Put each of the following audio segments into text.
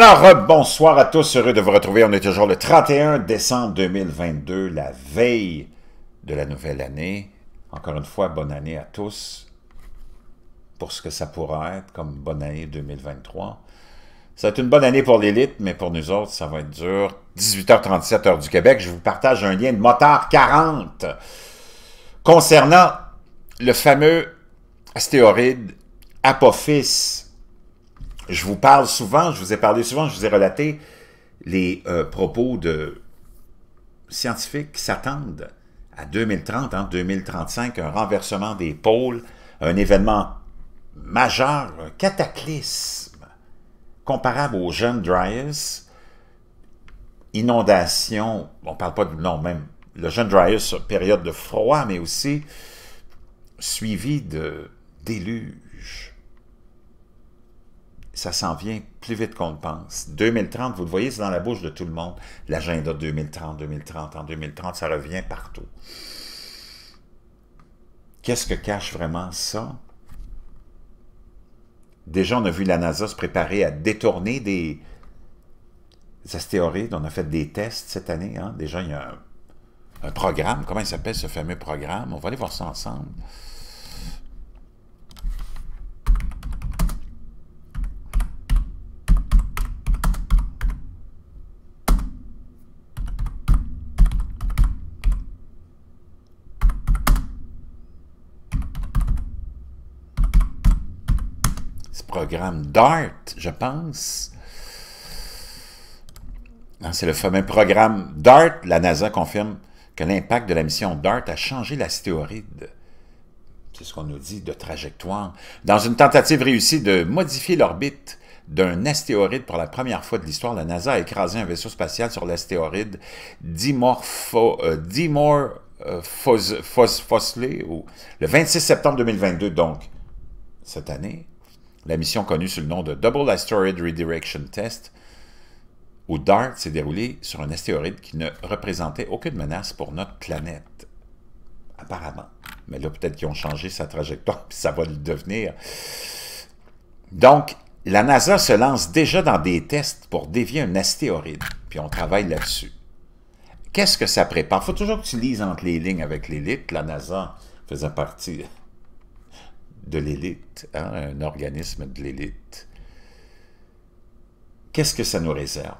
Alors, euh, bonsoir à tous, heureux de vous retrouver. On est toujours le 31 décembre 2022, la veille de la nouvelle année. Encore une fois, bonne année à tous pour ce que ça pourra être comme bonne année 2023. Ça va être une bonne année pour l'élite, mais pour nous autres, ça va être dur. 18h37 heure du Québec, je vous partage un lien de Motard 40 concernant le fameux astéroïde Apophis je vous parle souvent, je vous ai parlé souvent, je vous ai relaté les euh, propos de scientifiques qui s'attendent à 2030, en 2035, un renversement des pôles, un événement majeur, un cataclysme comparable au jeunes Dryas, inondation, on ne parle pas du nom même, le jeune Dryas, période de froid, mais aussi suivi de déluge ça s'en vient plus vite qu'on le pense. 2030, vous le voyez, c'est dans la bouche de tout le monde. L'agenda 2030, 2030, en 2030, ça revient partout. Qu'est-ce que cache vraiment ça? Déjà, on a vu la NASA se préparer à détourner des, astéroïdes. On a fait des tests cette année. Hein. Déjà, il y a un programme. Comment il s'appelle ce fameux programme? On va aller voir ça ensemble. programme DART, je pense. C'est le fameux programme DART. La NASA confirme que l'impact de la mission DART a changé l'astéoride. c'est ce qu'on nous dit, de trajectoire, dans une tentative réussie de modifier l'orbite d'un astéroïde pour la première fois de l'histoire, la NASA a écrasé un vaisseau spatial sur l'astéroïde Dimorpho, euh, Dimorphos, euh, le 26 septembre 2022, donc, cette année. La mission connue sous le nom de Double Asteroid Redirection Test où DART s'est déroulée sur un astéroïde qui ne représentait aucune menace pour notre planète. Apparemment. Mais là, peut-être qu'ils ont changé sa trajectoire, puis ça va le devenir. Donc, la NASA se lance déjà dans des tests pour dévier un astéroïde, puis on travaille là-dessus. Qu'est-ce que ça prépare? Il faut toujours que tu lises entre les lignes avec l'élite. La NASA faisait partie, de l'élite, hein, un organisme de l'élite. Qu'est-ce que ça nous réserve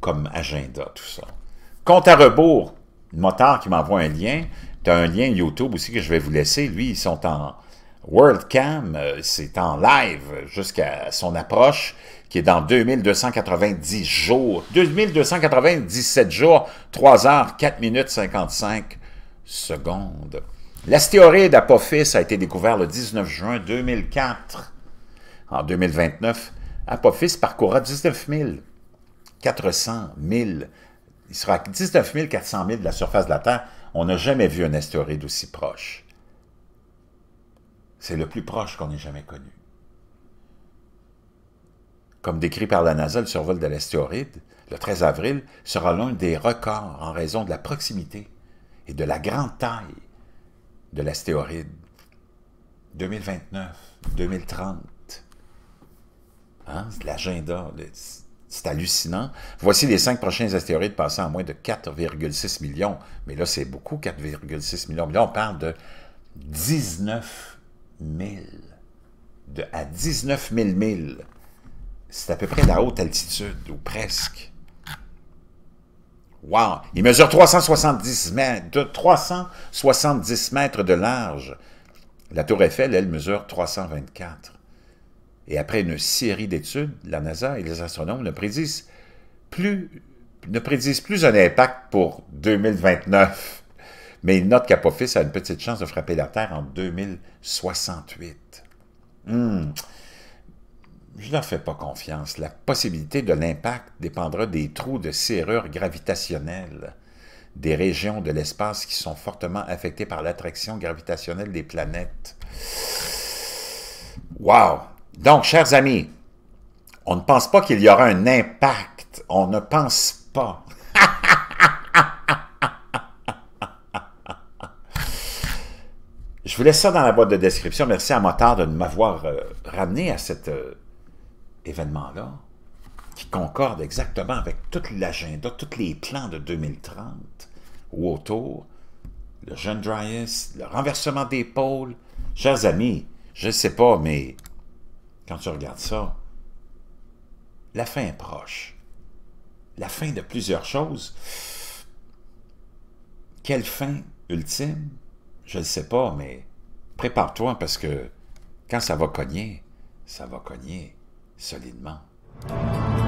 comme agenda, tout ça? Compte à rebours, Motard qui m'envoie un lien, tu as un lien YouTube aussi que je vais vous laisser, lui, ils sont en WorldCam, euh, c'est en live jusqu'à son approche, qui est dans 2290 jours, 2297 jours, 3 heures, 4 minutes 55 secondes. L'astéroïde Apophis a été découvert le 19 juin 2004. En 2029, Apophis parcourra 19 400 000. Il sera à 19 400 000 de la surface de la Terre. On n'a jamais vu un astéroïde aussi proche. C'est le plus proche qu'on ait jamais connu. Comme décrit par la NASA, le survol de l'astéroïde, le 13 avril, sera l'un des records en raison de la proximité et de la grande taille de l'astéroïde. 2029, 2030. Hein? C'est l'agenda. C'est hallucinant. Voici les cinq prochains astéroïdes passant à moins de 4,6 millions. Mais là, c'est beaucoup, 4,6 millions. Mais là, on parle de 19 000. De, à 19 000 C'est à peu près la haute altitude, ou presque. Il mesure 370 mètres, 370 mètres de large. La tour Eiffel, elle, mesure 324. Et après une série d'études, la NASA et les astronomes ne prédisent plus, ne prédisent plus un impact pour 2029. Mais ils notent qu'Apophis a une petite chance de frapper la Terre en 2068. Je ne leur fais pas confiance. La possibilité de l'impact dépendra des trous de serrure gravitationnelle des régions de l'espace qui sont fortement affectées par l'attraction gravitationnelle des planètes. Wow! Donc, chers amis, on ne pense pas qu'il y aura un impact. On ne pense pas. Je vous laisse ça dans la boîte de description. Merci à Motard de m'avoir euh, ramené à cette... Euh, événement-là, qui concorde exactement avec tout l'agenda, tous les plans de 2030, ou autour, le jeune Dryas, le renversement des pôles. Chers amis, je ne sais pas, mais quand tu regardes ça, la fin est proche. La fin de plusieurs choses. Quelle fin ultime? Je ne sais pas, mais prépare-toi parce que quand ça va cogner, ça va cogner solidement.